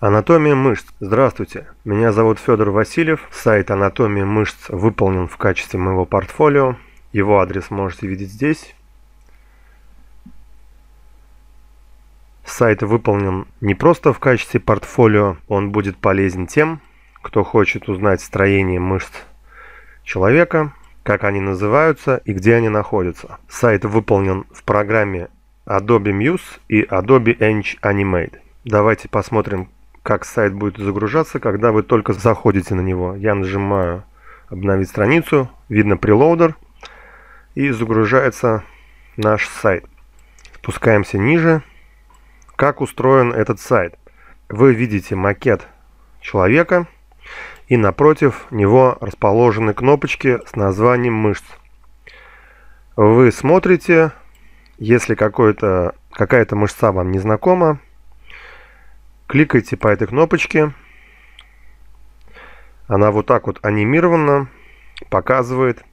Анатомия мышц. Здравствуйте, меня зовут Федор Васильев. Сайт «Анатомия мышц» выполнен в качестве моего портфолио. Его адрес можете видеть здесь. Сайт выполнен не просто в качестве портфолио, он будет полезен тем, кто хочет узнать строение мышц человека, как они называются и где они находятся. Сайт выполнен в программе Adobe Muse и Adobe Edge Animate. Давайте посмотрим, как сайт будет загружаться, когда вы только заходите на него. Я нажимаю обновить страницу, видно прелоудер и загружается наш сайт. Спускаемся ниже. Как устроен этот сайт? Вы видите макет человека и напротив него расположены кнопочки с названием мышц. Вы смотрите, если какая-то мышца вам не знакома, Кликайте по этой кнопочке. Она вот так вот анимированно показывает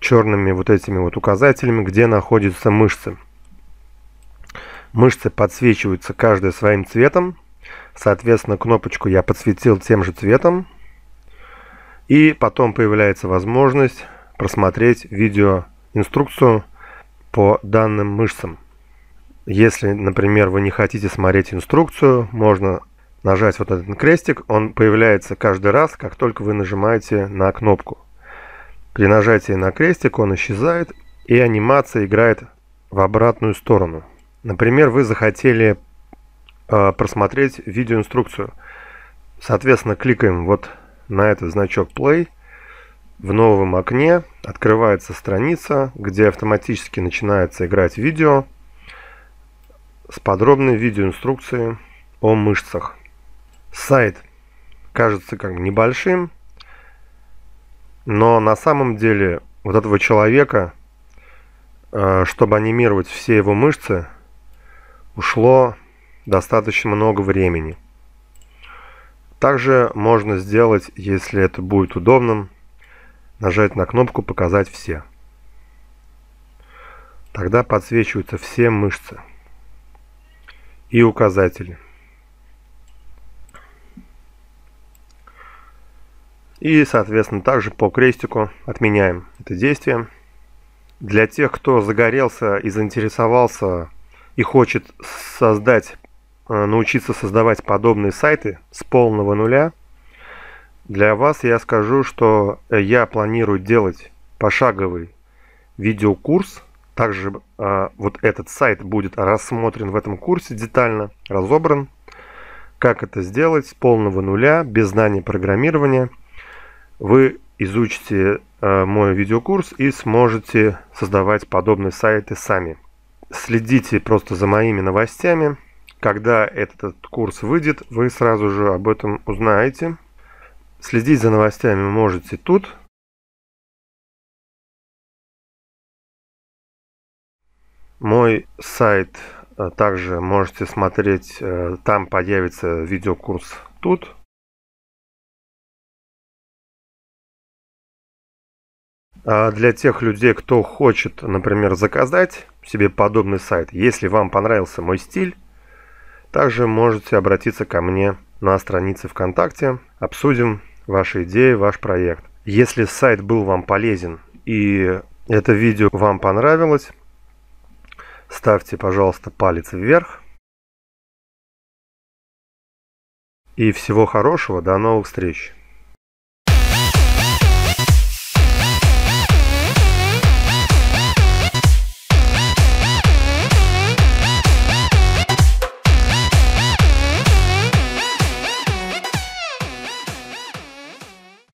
черными вот этими вот указателями, где находятся мышцы. Мышцы подсвечиваются каждой своим цветом. Соответственно, кнопочку я подсветил тем же цветом. И потом появляется возможность просмотреть видеоинструкцию по данным мышцам. Если, например, вы не хотите смотреть инструкцию, можно нажать вот этот крестик. Он появляется каждый раз, как только вы нажимаете на кнопку. При нажатии на крестик он исчезает, и анимация играет в обратную сторону. Например, вы захотели э, просмотреть видеоинструкцию. Соответственно, кликаем вот на этот значок Play. В новом окне открывается страница, где автоматически начинается играть видео с подробной видеоинструкцией о мышцах. Сайт кажется как небольшим, но на самом деле вот этого человека, э, чтобы анимировать все его мышцы, ушло достаточно много времени. Также можно сделать, если это будет удобным, нажать на кнопку «Показать все». Тогда подсвечиваются все мышцы и указатель. И, соответственно, также по крестику отменяем это действие. Для тех, кто загорелся и заинтересовался и хочет создать, э, научиться создавать подобные сайты с полного нуля, для вас я скажу, что я планирую делать пошаговый видеокурс также э, вот этот сайт будет рассмотрен в этом курсе детально, разобран. Как это сделать с полного нуля, без знаний программирования. Вы изучите э, мой видеокурс и сможете создавать подобные сайты сами. Следите просто за моими новостями. Когда этот курс выйдет, вы сразу же об этом узнаете. Следить за новостями можете тут, Мой сайт э, также можете смотреть, э, там появится видеокурс тут. А для тех людей, кто хочет, например, заказать себе подобный сайт, если вам понравился мой стиль, также можете обратиться ко мне на странице ВКонтакте, обсудим ваши идеи, ваш проект. Если сайт был вам полезен и это видео вам понравилось, ставьте, пожалуйста, палец вверх. И всего хорошего, до новых встреч!